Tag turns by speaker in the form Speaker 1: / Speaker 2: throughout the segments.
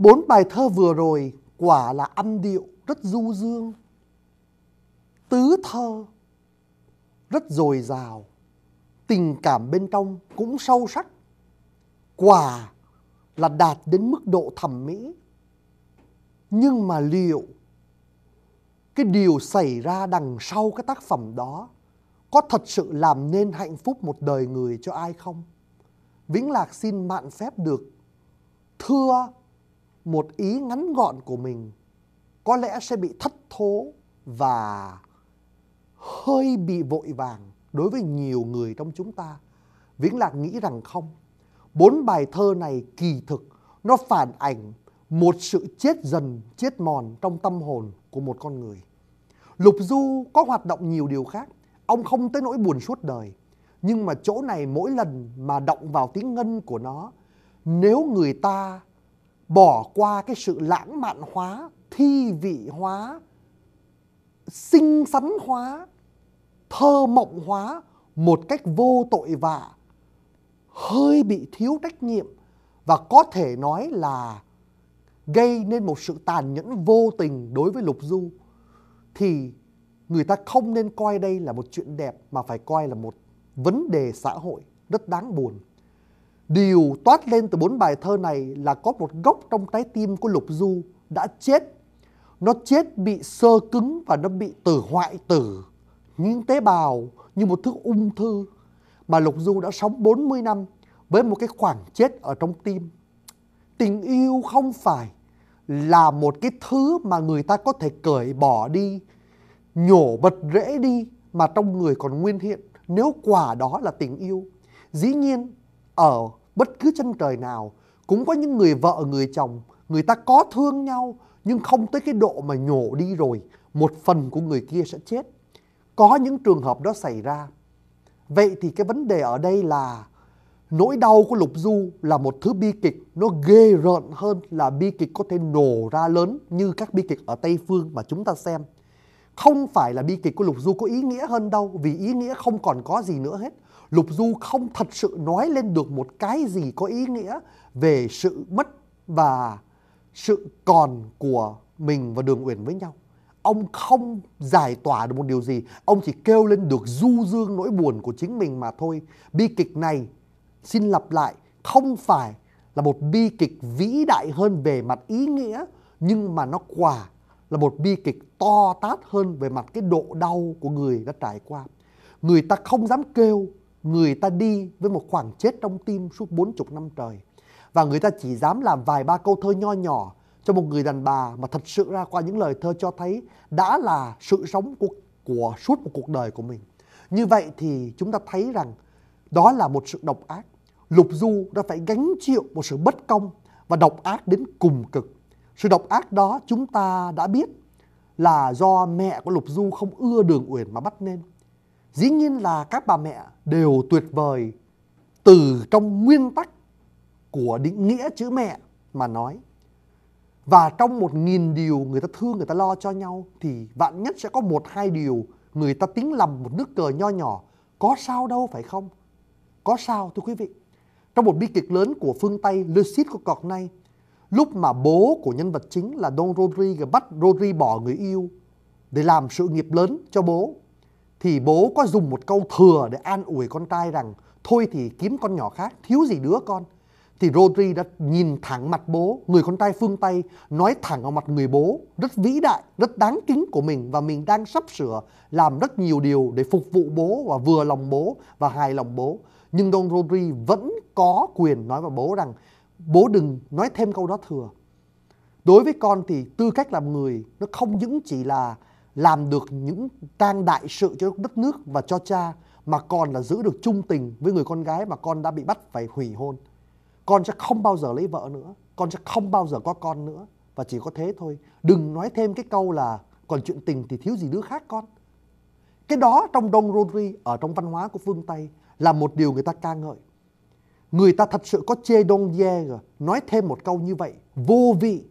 Speaker 1: Bốn bài thơ vừa rồi quả là âm điệu rất du dương, tứ thơ rất dồi dào, tình cảm bên trong cũng sâu sắc, quả là đạt đến mức độ thẩm mỹ. Nhưng mà liệu cái điều xảy ra đằng sau cái tác phẩm đó có thật sự làm nên hạnh phúc một đời người cho ai không? Vĩnh Lạc xin mạn phép được thưa một ý ngắn gọn của mình có lẽ sẽ bị thất thố và hơi bị vội vàng đối với nhiều người trong chúng ta. Vĩnh Lạc nghĩ rằng không. Bốn bài thơ này kỳ thực nó phản ảnh một sự chết dần, chết mòn trong tâm hồn của một con người. Lục Du có hoạt động nhiều điều khác, ông không tới nỗi buồn suốt đời. Nhưng mà chỗ này mỗi lần mà động vào tiếng ngân của nó, nếu người ta bỏ qua cái sự lãng mạn hóa thi vị hóa xinh xắn hóa thơ mộng hóa một cách vô tội vạ hơi bị thiếu trách nhiệm và có thể nói là gây nên một sự tàn nhẫn vô tình đối với lục du thì người ta không nên coi đây là một chuyện đẹp mà phải coi là một vấn đề xã hội rất đáng buồn Điều toát lên từ bốn bài thơ này là có một gốc trong trái tim của Lục Du đã chết. Nó chết bị sơ cứng và nó bị tử hoại tử. Những tế bào như một thứ ung thư mà Lục Du đã sống 40 năm với một cái khoảng chết ở trong tim. Tình yêu không phải là một cái thứ mà người ta có thể cởi bỏ đi, nhổ bật rễ đi mà trong người còn nguyên hiện nếu quả đó là tình yêu. Dĩ nhiên ở bất cứ chân trời nào cũng có những người vợ người chồng người ta có thương nhau nhưng không tới cái độ mà nhổ đi rồi một phần của người kia sẽ chết có những trường hợp đó xảy ra vậy thì cái vấn đề ở đây là nỗi đau của lục du là một thứ bi kịch nó ghê rợn hơn là bi kịch có thể nổ ra lớn như các bi kịch ở tây phương mà chúng ta xem không phải là bi kịch của lục du có ý nghĩa hơn đâu vì ý nghĩa không còn có gì nữa hết Lục Du không thật sự nói lên được một cái gì có ý nghĩa về sự mất và sự còn của mình và Đường Uyển với nhau. Ông không giải tỏa được một điều gì, ông chỉ kêu lên được du dương nỗi buồn của chính mình mà thôi. Bi kịch này, xin lặp lại, không phải là một bi kịch vĩ đại hơn về mặt ý nghĩa, nhưng mà nó quả là một bi kịch to tát hơn về mặt cái độ đau của người đã trải qua. Người ta không dám kêu người ta đi với một khoảng chết trong tim suốt 40 năm trời và người ta chỉ dám làm vài ba câu thơ nho nhỏ cho một người đàn bà mà thật sự ra qua những lời thơ cho thấy đã là sự sống của, của suốt một cuộc đời của mình. Như vậy thì chúng ta thấy rằng đó là một sự độc ác. Lục Du đã phải gánh chịu một sự bất công và độc ác đến cùng cực. Sự độc ác đó chúng ta đã biết là do mẹ của Lục Du không ưa Đường Uyển mà bắt nên dĩ nhiên là các bà mẹ đều tuyệt vời từ trong nguyên tắc của định nghĩa chữ mẹ mà nói và trong một nghìn điều người ta thương người ta lo cho nhau thì vạn nhất sẽ có một hai điều người ta tính lầm một nước cờ nho nhỏ có sao đâu phải không có sao thưa quý vị trong một bi kịch lớn của phương tây lucid của cọc này lúc mà bố của nhân vật chính là don rodri bắt rodri bỏ người yêu để làm sự nghiệp lớn cho bố thì bố có dùng một câu thừa để an ủi con trai rằng thôi thì kiếm con nhỏ khác thiếu gì đứa con thì Rodri đã nhìn thẳng mặt bố người con trai phương Tây nói thẳng vào mặt người bố rất vĩ đại rất đáng kính của mình và mình đang sắp sửa làm rất nhiều điều để phục vụ bố và vừa lòng bố và hài lòng bố nhưng Don Rodri vẫn có quyền nói với bố rằng bố đừng nói thêm câu đó thừa đối với con thì tư cách làm người nó không những chỉ là làm được những tang đại sự cho đất nước và cho cha mà còn là giữ được trung tình với người con gái mà con đã bị bắt phải hủy hôn. Con sẽ không bao giờ lấy vợ nữa, con sẽ không bao giờ có con nữa và chỉ có thế thôi. Đừng nói thêm cái câu là còn chuyện tình thì thiếu gì đứa khác con. Cái đó trong Don Rodri ở trong văn hóa của phương Tây là một điều người ta ca ngợi. Người ta thật sự có chê Don Diego nói thêm một câu như vậy vô vị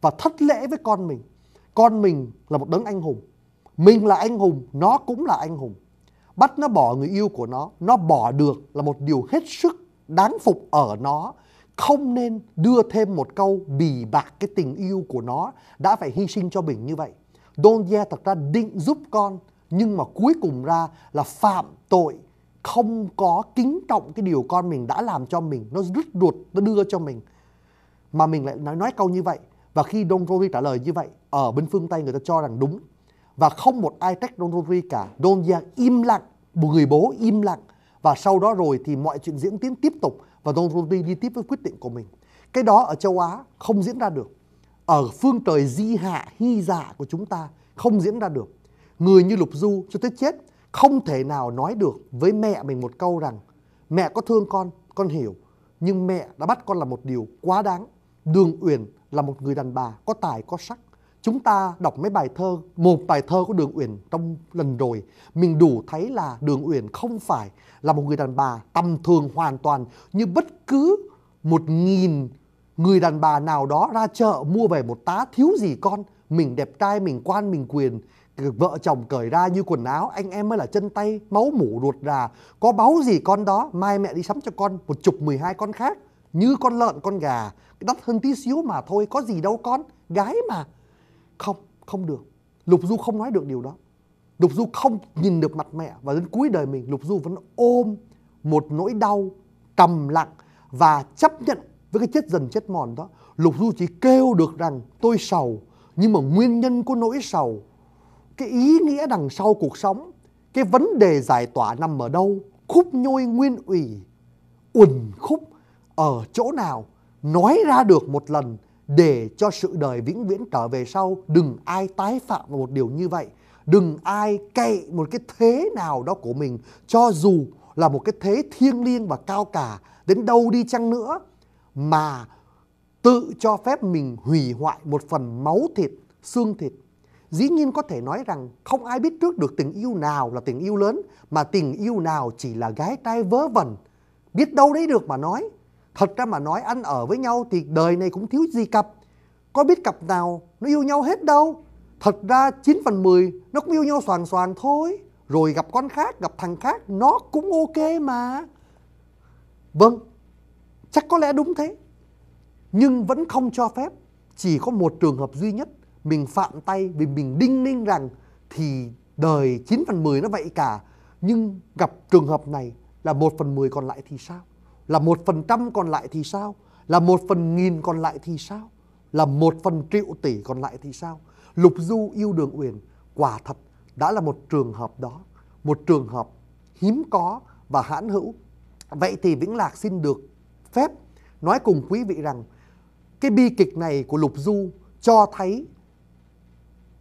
Speaker 1: và thất lễ với con mình con mình là một đấng anh hùng mình là anh hùng nó cũng là anh hùng bắt nó bỏ người yêu của nó nó bỏ được là một điều hết sức đáng phục ở nó không nên đưa thêm một câu bì bạc cái tình yêu của nó đã phải hy sinh cho mình như vậy don gia thật ra định giúp con nhưng mà cuối cùng ra là phạm tội không có kính trọng cái điều con mình đã làm cho mình nó rứt ruột nó đưa cho mình mà mình lại nói nói câu như vậy và khi Don Rodri trả lời như vậy, ở bên phương Tây người ta cho rằng đúng. Và không một ai trách Don Rodri cả. Don gia im lặng, một người bố im lặng. Và sau đó rồi thì mọi chuyện diễn tiến tiếp tục và Don Rodri đi tiếp với quyết định của mình. Cái đó ở châu Á không diễn ra được. Ở phương trời di hạ, hy giả dạ của chúng ta không diễn ra được. Người như Lục Du cho tới chết không thể nào nói được với mẹ mình một câu rằng mẹ có thương con, con hiểu. Nhưng mẹ đã bắt con là một điều quá đáng. Đường Uyển là một người đàn bà có tài có sắc chúng ta đọc mấy bài thơ một bài thơ của đường uyển trong lần rồi mình đủ thấy là đường uyển không phải là một người đàn bà tầm thường hoàn toàn như bất cứ một nghìn người đàn bà nào đó ra chợ mua về một tá thiếu gì con mình đẹp trai mình quan mình quyền vợ chồng cởi ra như quần áo anh em mới là chân tay máu mủ ruột rà có báu gì con đó mai mẹ đi sắm cho con một chục mười hai con khác như con lợn con gà đắt hơn tí xíu mà thôi có gì đâu con gái mà không không được lục du không nói được điều đó lục du không nhìn được mặt mẹ và đến cuối đời mình lục du vẫn ôm một nỗi đau trầm lặng và chấp nhận với cái chết dần chết mòn đó lục du chỉ kêu được rằng tôi sầu nhưng mà nguyên nhân của nỗi sầu cái ý nghĩa đằng sau cuộc sống cái vấn đề giải tỏa nằm ở đâu khúc nhôi nguyên ủy uẩn khúc ở chỗ nào nói ra được một lần để cho sự đời vĩnh viễn trở về sau đừng ai tái phạm một điều như vậy đừng ai cậy một cái thế nào đó của mình cho dù là một cái thế thiêng liêng và cao cả đến đâu đi chăng nữa mà tự cho phép mình hủy hoại một phần máu thịt xương thịt dĩ nhiên có thể nói rằng không ai biết trước được tình yêu nào là tình yêu lớn mà tình yêu nào chỉ là gái trai vớ vẩn biết đâu đấy được mà nói Thật ra mà nói ăn ở với nhau thì đời này cũng thiếu gì cặp. Có biết cặp nào nó yêu nhau hết đâu. Thật ra 9 phần 10 nó cũng yêu nhau soàn soàn thôi. Rồi gặp con khác, gặp thằng khác nó cũng ok mà. Vâng, chắc có lẽ đúng thế. Nhưng vẫn không cho phép chỉ có một trường hợp duy nhất mình phạm tay vì mình đinh ninh rằng thì đời 9 phần 10 nó vậy cả. Nhưng gặp trường hợp này là 1 phần 10 còn lại thì sao? Là một phần trăm còn lại thì sao? Là một phần nghìn còn lại thì sao? Là một phần triệu tỷ còn lại thì sao? Lục Du yêu Đường Uyển quả thật đã là một trường hợp đó. Một trường hợp hiếm có và hãn hữu. Vậy thì Vĩnh Lạc xin được phép nói cùng quý vị rằng cái bi kịch này của Lục Du cho thấy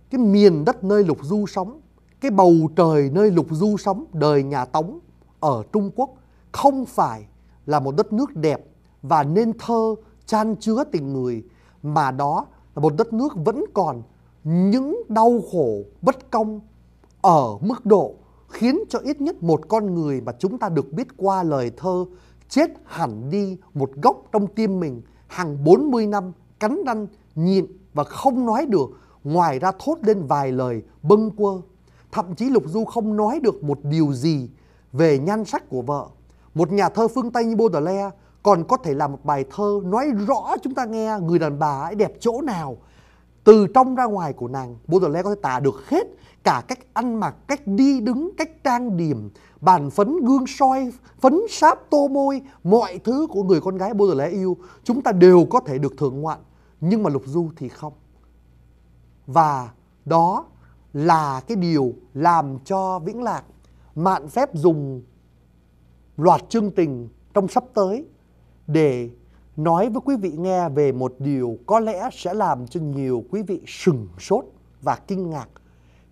Speaker 1: cái miền đất nơi Lục Du sống, cái bầu trời nơi Lục Du sống đời nhà Tống ở Trung Quốc không phải là một đất nước đẹp và nên thơ chan chứa tình người mà đó là một đất nước vẫn còn những đau khổ bất công ở mức độ khiến cho ít nhất một con người mà chúng ta được biết qua lời thơ chết hẳn đi một góc trong tim mình hàng 40 năm cắn răng nhịn và không nói được ngoài ra thốt lên vài lời bâng quơ thậm chí lục du không nói được một điều gì về nhan sắc của vợ một nhà thơ phương Tây như Baudelaire còn có thể làm một bài thơ nói rõ chúng ta nghe người đàn bà ấy đẹp chỗ nào từ trong ra ngoài của nàng Baudelaire có thể tả được hết cả cách ăn mặc cách đi đứng cách trang điểm bàn phấn gương soi phấn sáp tô môi mọi thứ của người con gái Baudelaire yêu chúng ta đều có thể được thưởng ngoạn nhưng mà lục du thì không và đó là cái điều làm cho vĩnh lạc mạn phép dùng loạt chương trình trong sắp tới để nói với quý vị nghe về một điều có lẽ sẽ làm cho nhiều quý vị sừng sốt và kinh ngạc.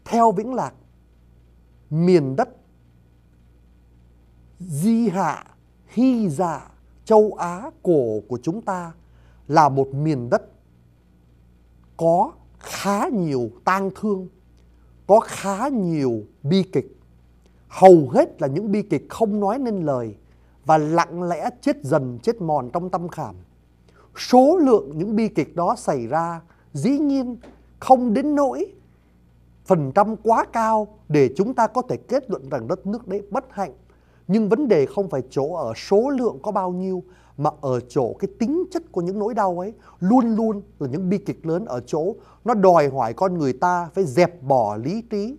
Speaker 1: Theo Vĩnh Lạc, miền đất Di Hạ, Hy Dạ, châu Á cổ của chúng ta là một miền đất có khá nhiều tang thương, có khá nhiều bi kịch hầu hết là những bi kịch không nói nên lời và lặng lẽ chết dần chết mòn trong tâm khảm. Số lượng những bi kịch đó xảy ra dĩ nhiên không đến nỗi phần trăm quá cao để chúng ta có thể kết luận rằng đất nước đấy bất hạnh. Nhưng vấn đề không phải chỗ ở số lượng có bao nhiêu mà ở chỗ cái tính chất của những nỗi đau ấy luôn luôn là những bi kịch lớn ở chỗ nó đòi hỏi con người ta phải dẹp bỏ lý trí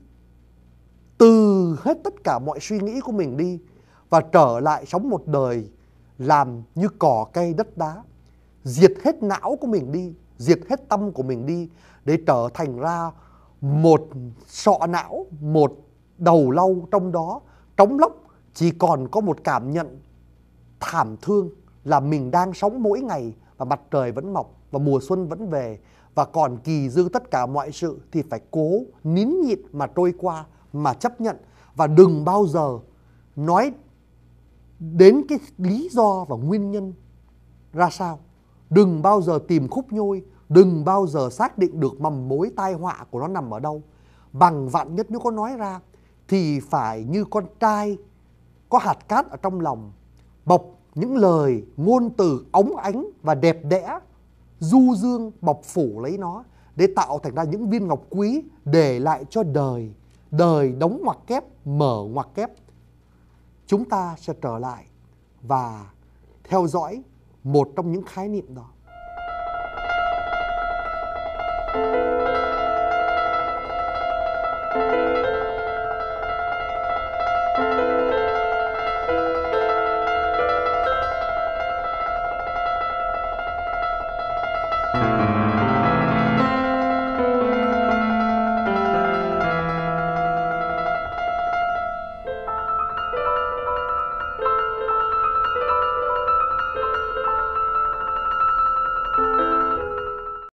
Speaker 1: từ hết tất cả mọi suy nghĩ của mình đi và trở lại sống một đời làm như cỏ cây đất đá diệt hết não của mình đi diệt hết tâm của mình đi để trở thành ra một sọ não một đầu lâu trong đó trống lốc chỉ còn có một cảm nhận thảm thương là mình đang sống mỗi ngày và mặt trời vẫn mọc và mùa xuân vẫn về và còn kỳ dư tất cả mọi sự thì phải cố nín nhịn mà trôi qua mà chấp nhận và đừng bao giờ nói đến cái lý do và nguyên nhân ra sao đừng bao giờ tìm khúc nhôi đừng bao giờ xác định được mầm mối tai họa của nó nằm ở đâu bằng vạn nhất nếu có nói ra thì phải như con trai có hạt cát ở trong lòng bọc những lời ngôn từ ống ánh và đẹp đẽ du dương bọc phủ lấy nó để tạo thành ra những viên ngọc quý để lại cho đời đời đóng ngoặc kép, mở ngoặc kép. Chúng ta sẽ trở lại và theo dõi một trong những khái niệm đó.